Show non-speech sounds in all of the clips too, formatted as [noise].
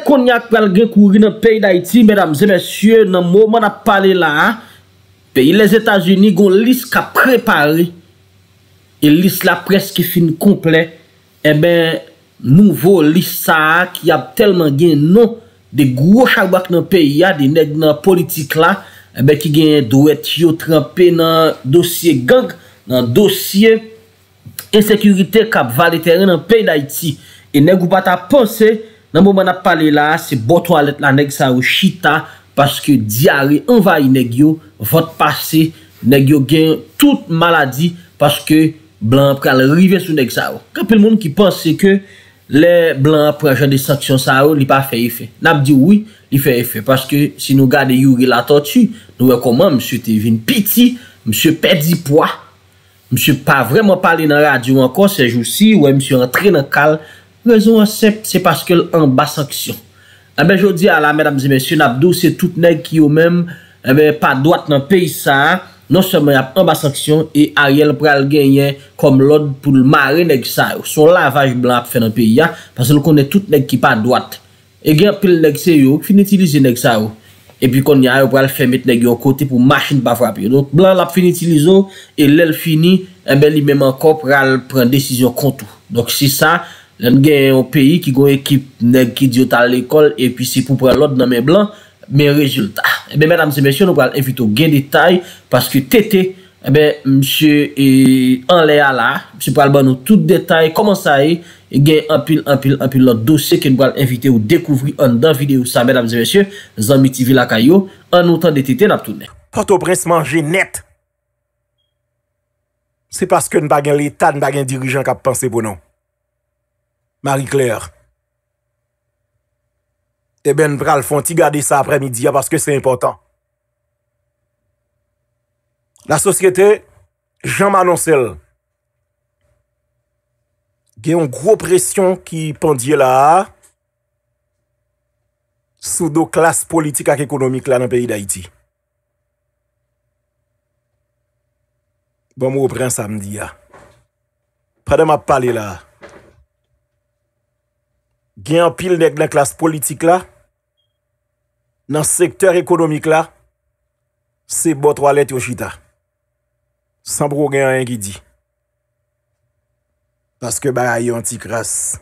konnyak pal gen kouri nan peyi da iti medamze mensye nan mouman ap pale la peyi les Etats-Unis gon lis ka prepare e lis la preske fin komple e ben nouvo lis sa ki ap telman gen non de gwo chagwak nan peyi ya de neg nan politik la e ben ki gen doet yotranpe nan dosye gang nan dosye e sekurite kap valitere nan peyi da iti e neg ou pat ap pense Nan mouman ap pale la, se bo toalet la neg sa ou chita paske diare envaye neg yo, vot pase, neg yo gen tout maladi paske blan ap kal rive sou neg sa ou. Kapil moun ki pense ke le blan ap prejen de sanksyon sa ou li pa feye fe. Nap di oui, li feye fe. Paske si nou gade yuri la to tu, nou rekomman msye Tevin Piti, msye Pedipwa, msye pa vreman pale nan radyo anko se jou si, wè msye antre nan kal Rezon an sep, sep aske l an ba sanksyon. An eh be jodi ala, mèdames et mèsyon, ap do se tout nèk ki eh non yo mèm, an be pa dwat nan pey sa, non se mèy ap an ba sanksyon, e a yèl pral genyen, kom l od pou l mare nèk sa yo. Son lavaj blan ap fè nan pey ya, pasè l konè tout nèk ki pa dwat. E gen pèl nèk se yo, finitilize nèk sa yo. E pi kon nèy a yo pral fèmèt nèk yo kote pou machin pa frape yo. Don blan ap finitilizo, e eh lèl fini, an be li mèman kor pral pren Lèm gen yon peyi ki gwen ekip nek ki diyo tal l'ekol E pi si pou prel lòd nan men blan Men rezultat E ben mèdames e mèsyon nou gwa l'invite ou gen detay Paske tete eh E ben msye an lè a la Msye pral ban nou tout detay Koman sa e, e gen an pil an pil an pil Lò dosye ki nou gwa l'invite ou dekouvri An dan vide ou sa mèdames e mèsyon Zanmi TV lakay yo An nou tan de tete nap tout ne Porto brins manje net Se paske nou bagen l'etat Nou bagen dirijan kap panse pou nou Marie Claire. Eben, eh pral fon ti gade sa apre midi ya paske se importan. La sosyete, jaman anonsel. Gen yon gro presyon ki pandye la sou do klas politik ak ekonomik la nan peyi da iti. Bon mou pran samdi ya. Prade ma pale la Gen an pil nek la klas politik la, nan sektor ekonomik la, se bot wale te yo chita. San bro gen an yon ki di. Paske ba yon ti kras.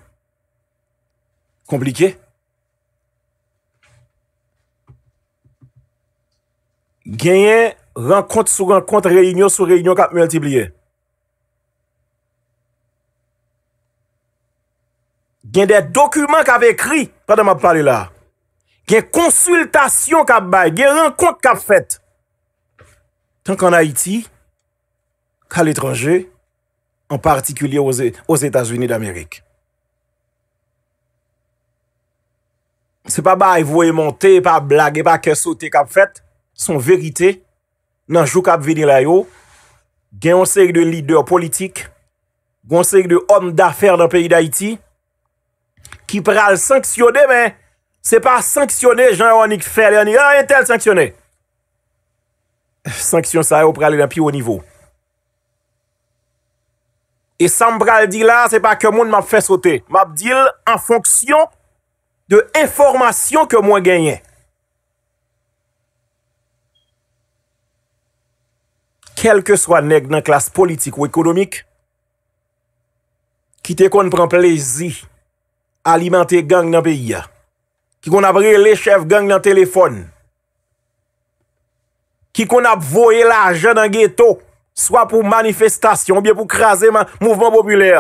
Komplike. Gen yon renkont sou renkont reynyon sou reynyon kap mel tibliye. gen de dokumen ka vekri, pa de map pale la, gen konsultasyon ka bay, gen renkont ka fet, tank an Haiti, ka l'etranje, an partikulye o Zeta Zvini d'Amerik. Se pa bay, vouye monte, pa blage, pa kesote, son verite, nan jou ka vini la yo, gen onse yon de lider politik, gen onse yon de om dafer dan peyi d'Haïti, ki pral sanksyonè, men, se pa sanksyonè, jan anik fè, anik, a yon tel sanksyonè. Sanksyon sa, ou pralè nan pi ou nivou. E san pral di la, se pa ke moun mab fè sote. Mab dil, an fonksyon, de informasyon ke moun genyen. Kel ke swa neg nan klas politik ou ekonomik, ki te kon pran plezi, Alimente gang nan peyi ya Ki kon ap bre le chef gang nan telefon Ki kon ap voye la aje nan ghetto Soa pou manifestasyon Ou bien pou krasen moun mouvman populer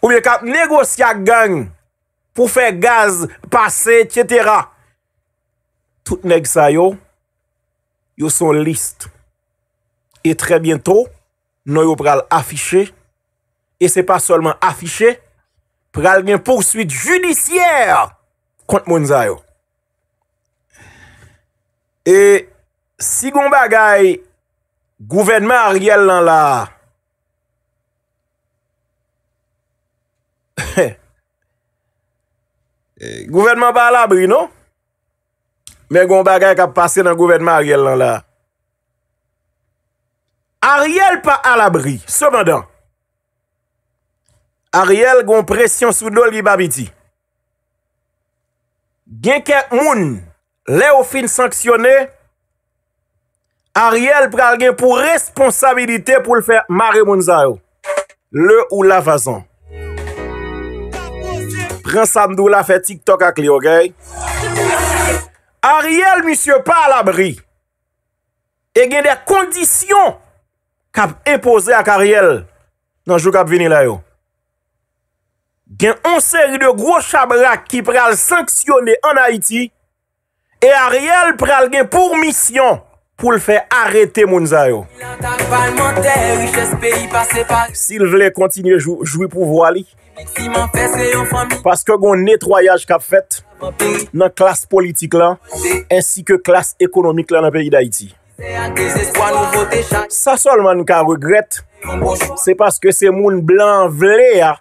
Ou bien kap negosya gang Pou fe gaz, pase, etc Tout neg sa yo Yo son list E tre biento No yo pral afiche E se pa solman afiche E se pa solman afiche pral gen porsuit judisyèr kont moun zayou. E si goun bagay gouvenman a riel nan la, [laughs] gouvenman pa al abri nou, men goun bagay ka pase nan gouvenman a riel nan la, a riel pa al abri, seman dan, Ariel gwen presyon sou do li babiti. Gen ke moun, le ou fin sanksyone, Ariel pral gen pou responsabilite pou l fe Mare Mounza yo. Le ou la fason. Prens amdou la fe TikTok ak li yo gen. Ariel misyo pa al abri. E gen de kondisyon kap epose ak Ariel nan jou kap vini la yo. gen an seri de gro chabrak ki pre al sanksyone an Haiti e a real pre al gen pou misyon pou l fè arete moun zayou. Sil vle kontinye joui pou vo ali paske goun netroyaj ka fèt nan klas politik lan ansi ke klas ekonomik lan nan peyi d'Haiti. Sa sol man kan regret se paske se moun blan vle ya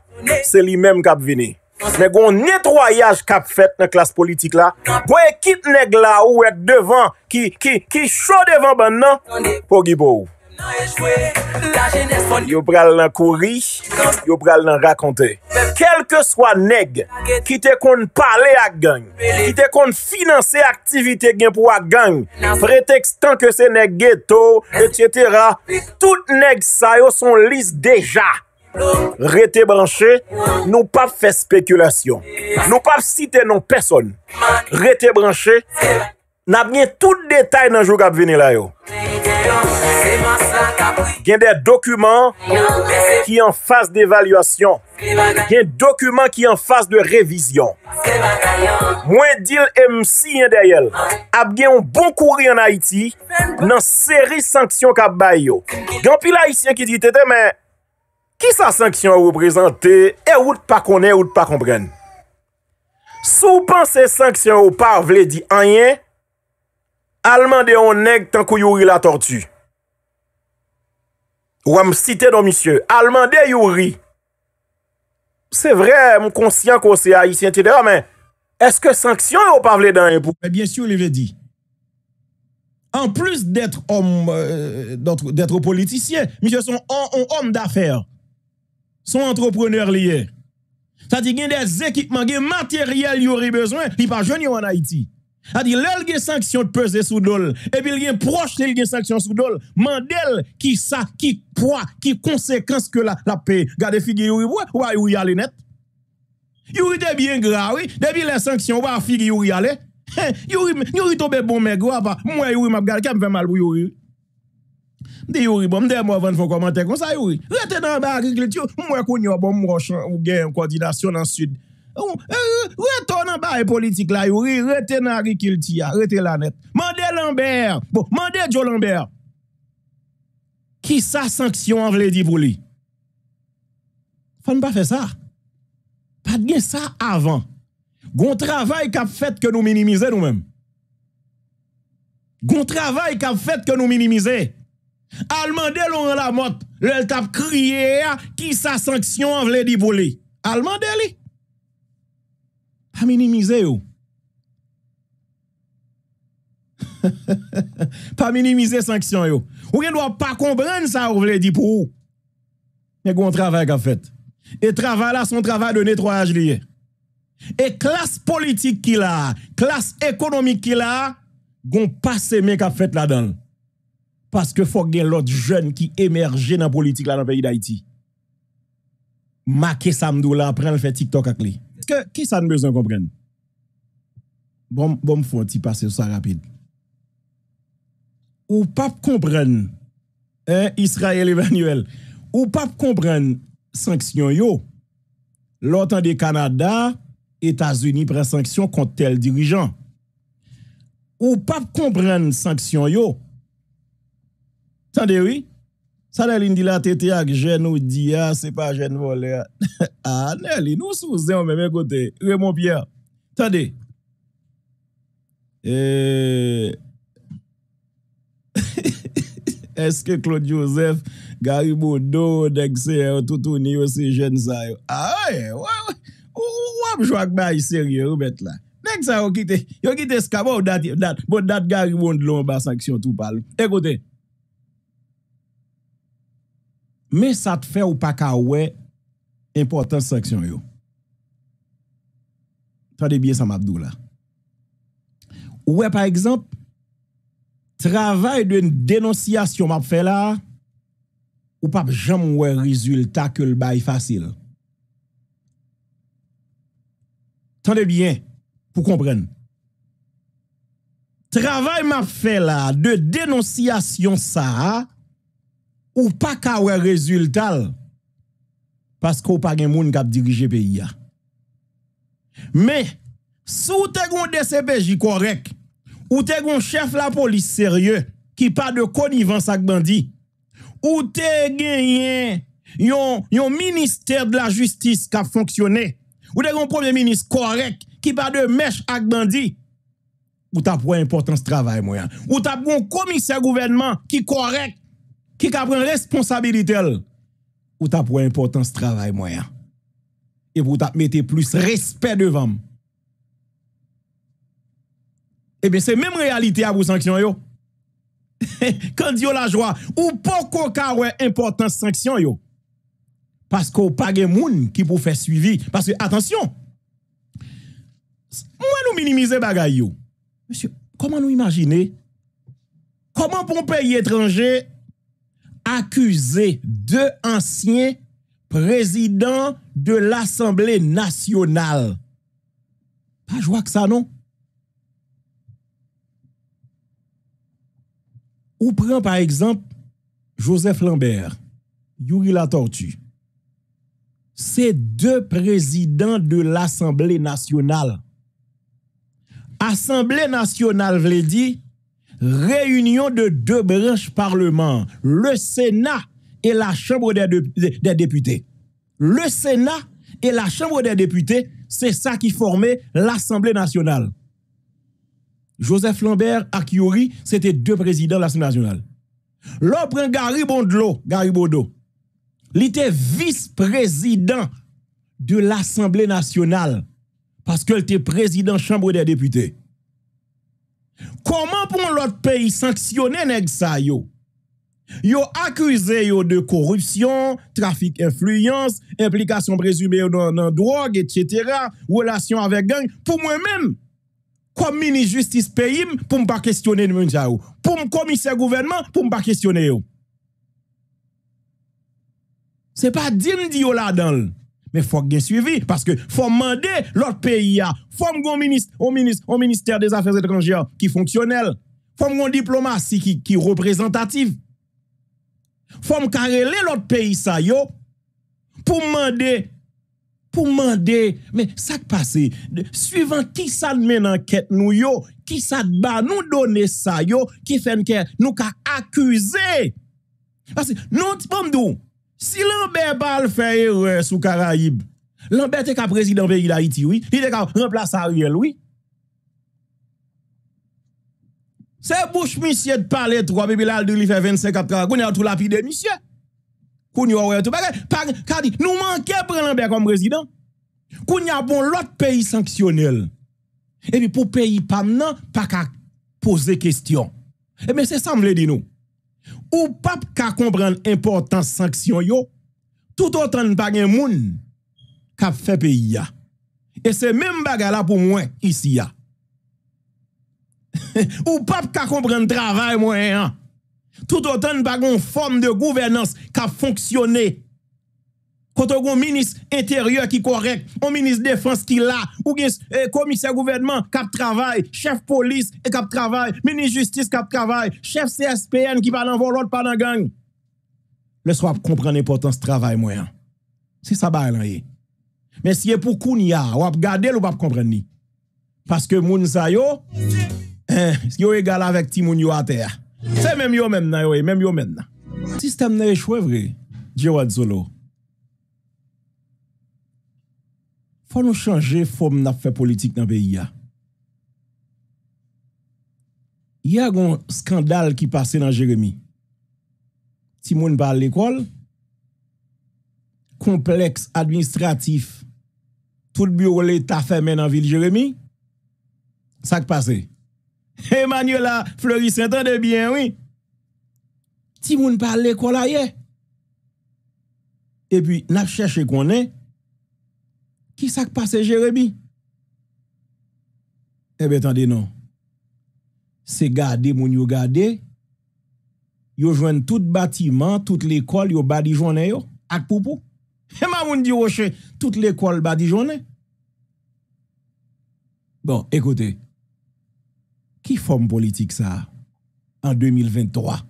Se li menm kap vini Mè goun netroyaj kap fèt nan klas politik la Gwe kit neg la ou ek devan Ki, ki, ki chou devan ban nan Pogi pou Yo pral nan kouri Yo pral nan rakonte Kelke swa neg Ki te konn pale ak gang Ki te konn finanse aktivite gen pou ak gang Pretextan ke se neg geto Etc Tout neg sa yo son lis deja Re te branche, nou pa fe spekulasyon. Nou pa siten nou person. Re te branche, nab gen tout detay nan joug ap veni layo. Gen de dokumen ki an fase de evalasyon. Gen dokumen ki an fase de revisyon. Mwen dil MC yon dayel. Ap gen yon bon kouri an Haiti nan seri sanksyon kap bay yo. Gen pil Haitien ki ditete men... Kisa sanksyon ou prezante, e wout pa konen, wout pa kompren. Souban se sanksyon ou pa vle di anyen, alman de yon neg tankou yori la tortue. Ou am site don misye, alman de yori. Se vre, mou konsyanko se a, yi senti de, a men, eske sanksyon ou pa vle di anyen pou? E bien syou li ve di. An plus detre om, euh, detre politisyen, misye son om dafer. Son antropreneur liye, sa di gen dez ekipman, gen materyel yo ri bezwen, pi pa jen yo an Haiti. Sa di lèl gen sanksyon peze sou dole, epi lèl gen proche gen sanksyon sou dole, mandel ki sa, ki poa, ki konsekans ke la pe, gade figi yo ri wè, wè yo ri alenet. Yo ri debi en gra, wè, debi lèl sanksyon wè, figi yo ri alenet. Yo ri tobe bon mèk wè, wè yo ri mab gade, kèm fè mal wè yo ri. De yuri, bom, de mwa van fon komante kon sa yuri. Reten nan ba ari kilti yo, mwen koun yo, bom, mwen chan ou gen yon koordinasyon nan sud. E, reten nan ba ari e politik la yuri, reten nan ari kilti ya, reten la net. Mande Lambert, bon, mande Joe Lambert. Ki sa sanksyon an vle di pou li? Fane pa fe sa? Pat gen sa avan. Gon travay kap fet ke nou minimize nou men. Gon travay kap fet ke nou minimize. Eh! Alman del ou an la mot Lel tap kriye a Ki sa sanksyon an vle di pou li Alman del li Pa minimize yo [laughs] Pa minimize sanksyon yo Ou gen do ap pa kombrene sa an vle di pou E goun travay ka fet E travay la son travay de netroaj liye E klas politik ki la Klas ekonomik ki la Goun pa se men ka fet la dan parce que faut que l'autre jeune qui émerge dans la politique là dans le pays d'Haïti. Marquer Samdou là, prendre le fait TikTok à clé. est ce Que, qui ça ne besoin comprendre? Bon, bon, faut un petit passer ça rapide. Ou pas comprendre, hein, Israël Emmanuel, ou pas comprendre sanction yo. L'autre de Canada, États-Unis prend sanction contre tel dirigeant. Ou pas comprendre sanction yo. Sande wè? Sanè lindilat ete ak jen ou diya, ah, se pa jen volè ya. [laughs] Ha, ah, nan lindilat sou zè an mè mè kote. Raymond Pierre, sande. Eee. [laughs] Eske Claude Joseph garibou do dek se an toutouni ou se jen zayou. Ha, ah, wè, e, wè, wè. Ou wè mjwak mè a yi seriè ou bet la. Nèk sa yon kite, yon kite skabou dat, dat, bot dat garibou an dlou an basaksyon tou pal. E kote. men sa te fe ou pa ka we impotant seksyon yo. Tande bien sa map do la. Ou we pa ekzamp, travay de denosyasyon map fe la, ou pa jaman we rezultat ke l bay fasil. Tande bien pou kompren. Travay map fe la de denosyasyon sa a, Ou pa ka we rezultal, paske ou pa gen moun kap dirije pe iya. Me, sou te goun DCBJ korek, ou te goun chef la polis serye, ki pa de konivans ak bandi, ou te gen yon minister de la justice kap fonksyone, ou te goun premier ministre korek, ki pa de mesh ak bandi, ou ta pou e importan se travay mwen. Ou ta pou komise gouvernement ki korek, Ki ka pren responsabilitel... Ou ta pre important se travay mwen ya... E pou ta mette plus respet devan... E eh ben se menm realite a pou sanksyon yo... Kan [laughs] diyo la jwa... Ou poko ka we important sanksyon yo... Paske ou page moun ki pou fe suivi... Paske, atensyon... Mwen nou minimize bagay yo... Monsye, koman nou imagine... Koman pou mpeye etranje... accusé deux anciens présidents de l'Assemblée nationale. Pas joie que ça, non? Ou prend par exemple Joseph Lambert, Yuri La Tortue. Ces deux présidents de l'Assemblée nationale. Assemblée nationale, vle dit réunion de deux branches parlement, le Sénat et la Chambre des, députés. Le Sénat et la Chambre des députés, c'est ça qui formait l'Assemblée nationale. Joseph Lambert, Akiori, c'était deux présidents de l'Assemblée nationale. L'autre Garibondo, Gary Il était vice-président de l'Assemblée nationale parce qu'il était président de la Chambre des députés. Koman pou lòt peyi sanksyonè nèk sa yo? Yo akwize yo de korupsyon, trafik, influyans, implikasyon prezume yo nan drog, etsyetera, wòlasyon avèk gang, pou mwen mèm, kom mini-justis peyim pou mpa kestyonè nèk sa yo. Pou mkomise gouvernement pou mpa kestyonè yo. Se pa din di yo la danl. men fok gen suivi, paske fok mande lot peyi ya, fok mgon ministere des affers étrangères ki fonksyonel, fok mgon diplomasi ki reprezentatif, fok mkarele lot peyi sa yo, pou mande, pou mande, men sak pase, suivant ki sa dmen anket nou yo, ki sa dba nou donen sa yo, ki fenke nou ka akuse, paske nou tpom bon, dou, Si Lambert Bal fait erreur sous Caraïbes, Lambert est qu'un président pays d'Haïti, oui. Il est remplacé à Ariel, oui. C'est bouche monsieur de parler trois mais là de fait 25 ans. 30 a tout lapidé monsieur. Kounya tout par kadi nous manquons pour Lambert comme président. Kounya a bon l'autre pays sanctionnel. Et puis pour pays pas maintenant pas qu'à poser question. Et eh mais c'est ça me dit nous. Ou pap ka kompren importan sanksyon yo, tout otan bagen moun ka fe peyi ya. E se menm bagen la pou mwen isi ya. [laughs] Ou pap ka kompren travay mwen ya, tout otan bagen form de gouvernance ka fonksyonne ya. Koto kon, minis interior ki korek, kon, minis defans ki la, kon, minis komise gouverdman kap travay, chef polis kap travay, minis justice kap travay, chef CSPN ki pa nan volot, pa nan gang. Les wap komprene potan se travay mwen. Se sa ba elan ye. Men si ye pou kou ni ya, wap gade lou wap komprene ni. Paske moun sa yo, yo e gala vek ti moun yo ate ya. Se men yo men nan yo e, men yo men nan. Sistem nan e chwevre, je wad zolo. faut nous changer forme n'a fait politique dans le pays. Il y a un scandale qui passait dans Jérémy. Timoun par l'école, complexe administratif, tout le bureau de l'État fermé dans la ville Jérémy, ça qui passé. Emmanuel Fleury de bien, oui. Timoun par l'école Et puis, n'a cherché qu'on est. Qui s'est passé, Jérémy Eh bien, attendez, non. C'est garder, mon yo garder. Yo joint tout bâtiment, toute l'école, yo badi journée yo, ak poupou. Et eh, ma moun di roche, toute l'école badi journée. Bon, écoutez. Qui forme politique ça en 2023?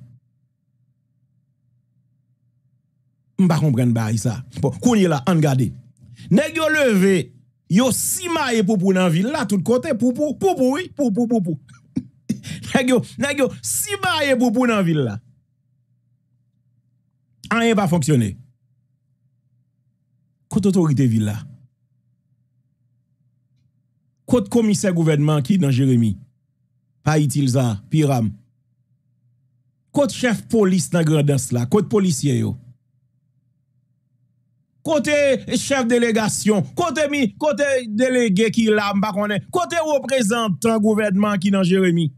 comprends comprendre bah, ça. Bon, kounye la, là, en garder. Nèg yo levé, yo simaye pou pou nan ville là tout côté pou pou pou pou oui, pou pou pou pou. [laughs] nèg yo, nèg yo pou pou nan ville là. Rien pas fonctionner. Côte autorité ville là. Côte commissaire gouvernement qui dans Jérémy. Pas Itilza, Piram. Côte chef police dans Grandens là, côte policier yo. Kote chef delegasyon, kote mi, kote delege ki la mba konen, kote reprezentan gouvedman ki nan Jeremie.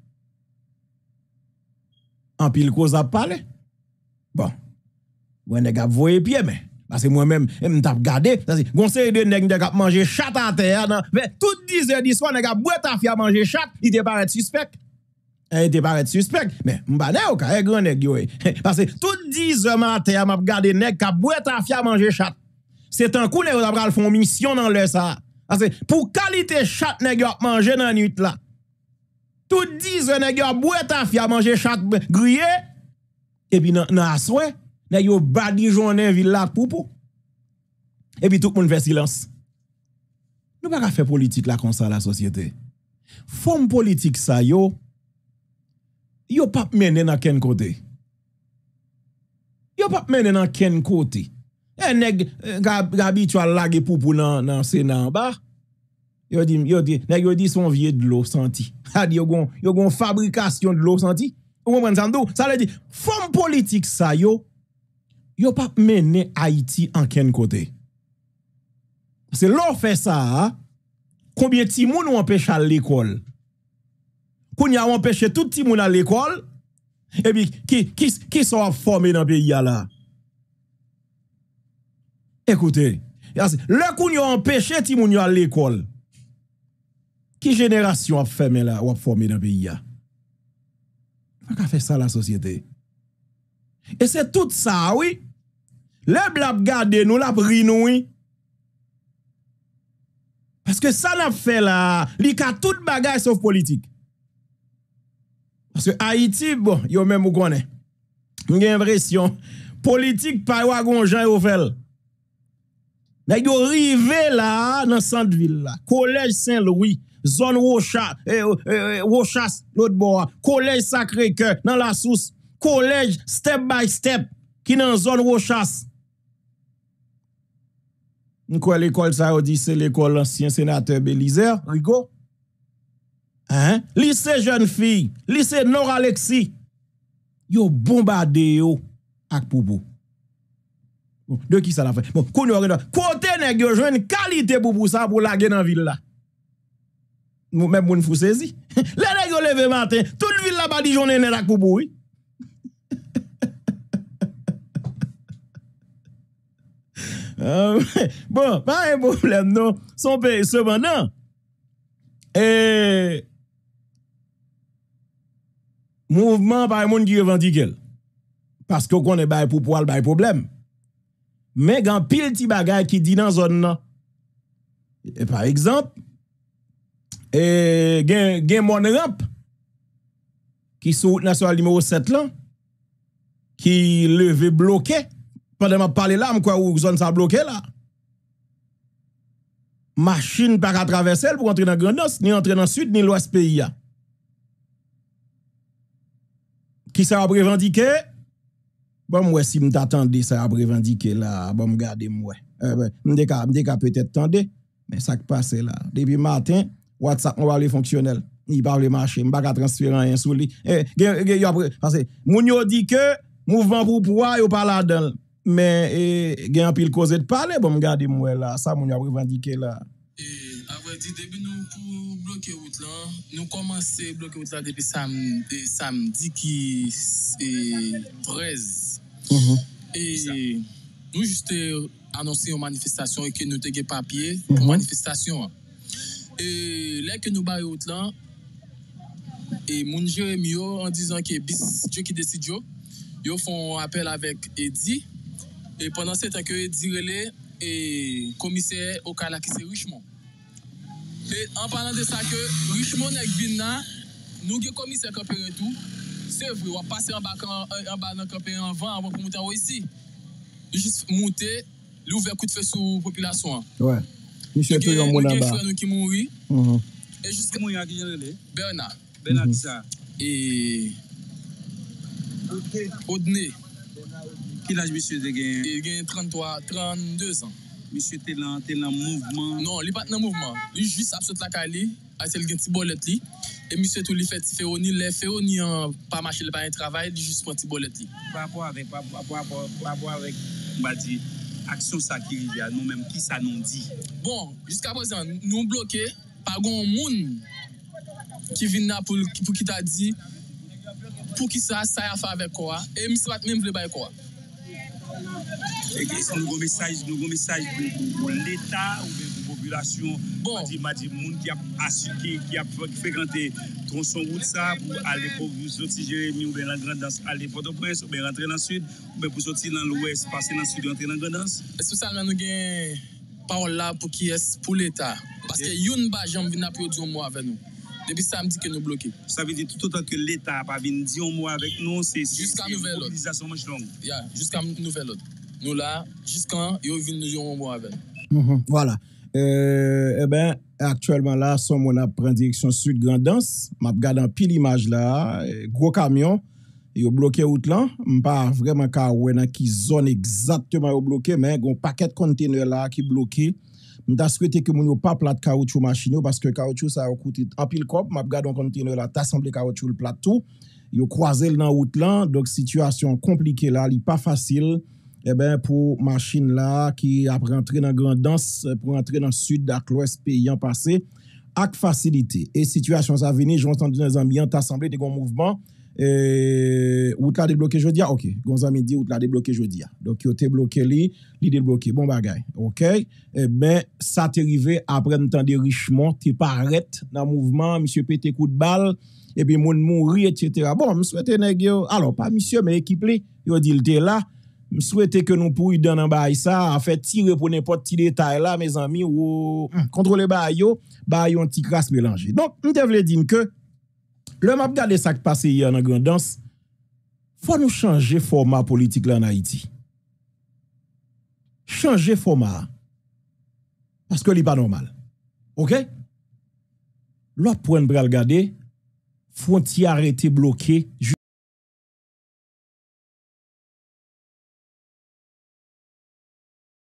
Anpil kouz ap pale? Bon, mwen negap voye pye men, basi mwen men mta ap gade, gonsen yon neg ap manje chat anter nan, ve tout dizen diswa negap mwen ta fya manje chat, ite paret suspek. E ite paret suspek, men mba ne ou ka, e gron neg yoy. E. [laughs] Basi tout dizen man ater mwen ap gade neg kap mwen ta fya manje chat. se tenkou ne yo dabral fon misyon nan lè sa. Ase, pou kalite chak ne gyo ap manje nan yut la. Tout dizwe ne gyo ap bweta fya manje chak griye, e bi nan aswe, ne yo badi jounen vilat poupou. E bi touk moun fè silans. Nou bak a fè politik la konsan la sosyete. Fom politik sa yo, yo pap menen nan ken kote. Yo pap menen nan ken kote. Et eh, nèg eh, gabi lagé lage pou nan, nan senan ba. Yo di, yo di, nèg yo di son vie de l'eau senti. Ça [laughs] dit yo gon, yo gon fabrication de l'eau senti. Ou mwen Ça do, sa le di, forme politique, ça, yo, yo pa mene Haïti en ken kote. Se lor ça, sa ti moun ou à l'école? Koun a tout ti moun l'école? et eh Ebi, ki, qui qui so formés formé nan pays Écoutez, le coup a empêché Timoun à l'école. Qui génération a fait là, ou a formé dans le pays? Pas fait ça la société. Et c'est tout ça, oui. Le blab gade nous, la pris Parce que ça n'a fait là, li ka tout bagay sauf politique. Parce que Haïti, bon, yo même ou connaît. J'ai l'impression, politique par wagon Jean fèl. Nè yon rive la nan Sandville la. Kolej Saint-Louis. Zon eh, eh, eh, Rochasse. Kolej Sakreke. Nan la sous. Kolej Step by Step. Ki nan zon Rochasse. Nkwen l'ekol sa yon dise l'ekol lansyen senate Belizer. Rigo. Lise jen fiy. Lise Noraleksi. Yon bombade yo ak poubo. Bon, de ki sa la fè? Kwen yon rive la? nèg yo une qualité pour pour ça pour laguer dans ville là. Nous même moun fou saisi. [laughs] Les nèg yo matin, toute ville là bas dit journée nèg pour boui. [laughs] Ah bon, pas un problème non. Son pays cependant et eh, mouvement par monde qui revendique parce que connaît pour poil problème mais il gan pile de choses qui disent dans zone par exemple, et y a mon ramp qui sur route nationale numéro 7 là qui levé bloqué pendant je parlé là que la zone ça bloqué là. Machine par à traverser pour entrer dans Grandos, ni entrer dans sud ni l'ouest pays Qui s'est revendiqué Bon mwen si mwen ta tande, sa ap revandike la Bon mwen gade mwen Mwen eh, deka, mwen deka petet tande Men sak pase la, debi maten WhatsApp, mwen wale fonksyonel Mwen wale mache, mwen wale transferan yon souli Mwen eh, yo di ke Mouvment pou pouwa, yo pala den Men, e, gen apil koze De pale, bon mwen gade mwen la Sa mwen yo ap revandike la e, Avwe di, debi nou pou blokye wout la Nou komanse blokye wout la Depi sam, e, sam di ki Trez Mm-hmm. E nou juste anonsi yon manifestasyon E ke nou tege papye Manifestasyon E lè ke nou baye out lan E moun jere mi yo An dizan ke bis Dje ki desid yo Yo fon apel avek edi E pwennan se teke direle E komiseye okalakise Richemont E an pwennan de sa ke Richemont ek bin nan Nou ge komiseye kapere tou Se vre, wap pase an bakan, an bakan an kapen an van, an bakan moutan wè si. Jis mouten, lè ouver kout fè sou populasyon. Wè, misye tou yon moun an bakan. Lè gen frenou ki mounri. Kou mhm. moun yon agyen lè lè? Bernard. Bernard Giza. E... Odne. Ki laj misye de gen? E gen 33, 32 an. Misye te lan, te lan mouvman? Non, li pat nan mouvman. Lè jis ap sot la kali. atel gen ti bolet li. E miswe tou li fetife ou, ni le fe ou, ni pa mache li pa yon travay, li jispo ti bolet li. Pa apwa avèk, pa apwa avèk, pa apwa avèk, mba di, aksyon sa ki vi a nou mèm, ki sa nou di? Bon, jiska posan, nou blokè, pa goun moun ki vin na pou ki ta di, pou ki sa sa ya fa avek kwa, e miswe pat mèm vle bay kwa. E gen, san nou goun mesaj, nou goun mesaj pou l'Etat, pou l'Etat, Bon. E ben, aktuelman la, son moun ap pren direksyon sud Grandens, map gadan pil imaj la, gro kamyon, yo bloke out lan, mpa vreman ka wè nan ki zon exactamente yo bloke, men goun paket kontene la ki bloke, mta skwete ke moun yo pa plat kaoutchou ma chino, baske kaoutchou sa yo kouti apil kop, map gadan kontene la tasamble kaoutchou l platou, yo kwa zel nan out lan, donk situasyon komplike la, li pa fasil, e ben pou machin la ki ap rentre nan grandans, pou rentre nan sud ak lwes pe yon pase, ak fasilite. E sitwasyon sa veni, jwonsan di nan zanmian, tasamble de gon mouvman, e, wout la debloke jodia, ah, ok, gon zanmi di wout la debloke jodia. Ah. Donk yo te bloke li, li debloke, bon bagay, ok, e ben sa te rive apren tan de richmon, te paret nan mouvman, misyo pete kout bal, e bi moun moun ri, etc. Bon, miswe te negyo, alon pa misyo, me ekip li, yo dil de la, m souwete ke nou pou yi den nan ba a yi sa, a fè ti repounen pou nè pot ti detay la, mèz anmi, ou hmm. kontro le ba a yo, ba a yo an ti kras melanje. Donk, m devle din ke, lè m ap gade sak pase yi an an grandans, fwa nou chanje forma politik la nan Haiti. Chanje forma, paske li pa normal. Ok? Lò pwen brel gade, fwa ti arete bloke, jy.